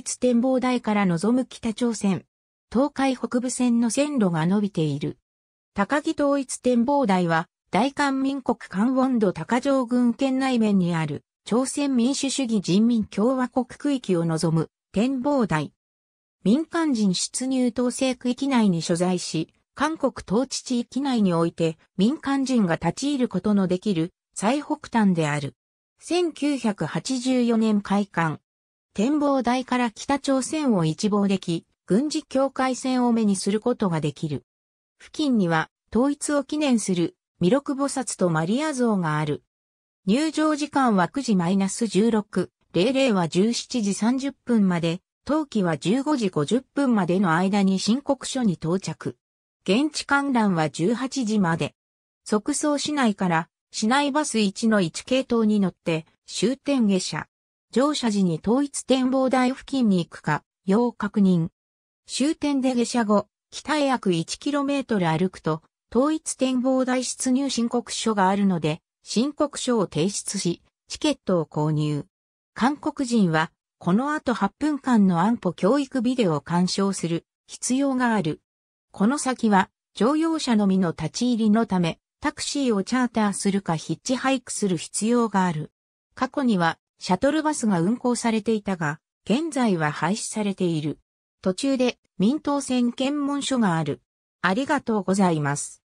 立展望台から望む北朝鮮。東海北部線の線路が伸びている。高木統一展望台は、大韓民国関温度高城郡県内面にある、朝鮮民主主義人民共和国区域を望む展望台。民間人出入統制区域内に所在し、韓国統治地域内において民間人が立ち入ることのできる最北端である。1984年開館。展望台から北朝鮮を一望でき、軍事境界線を目にすることができる。付近には統一を記念する弥勒菩薩とマリア像がある。入場時間は9時マイナス16、00は17時30分まで、冬季は15時50分までの間に申告書に到着。現地観覧は18時まで。即走市内から市内バス1の1系統に乗って終点下車。乗車時に統一展望台付近に行くか、要確認。終点で下車後、北へ約 1km 歩くと、統一展望台出入申告書があるので、申告書を提出し、チケットを購入。韓国人は、この後8分間の安保教育ビデオを鑑賞する必要がある。この先は、乗用車のみの立ち入りのため、タクシーをチャーターするかヒッチハイクする必要がある。過去には、シャトルバスが運行されていたが、現在は廃止されている。途中で民党線検問所がある。ありがとうございます。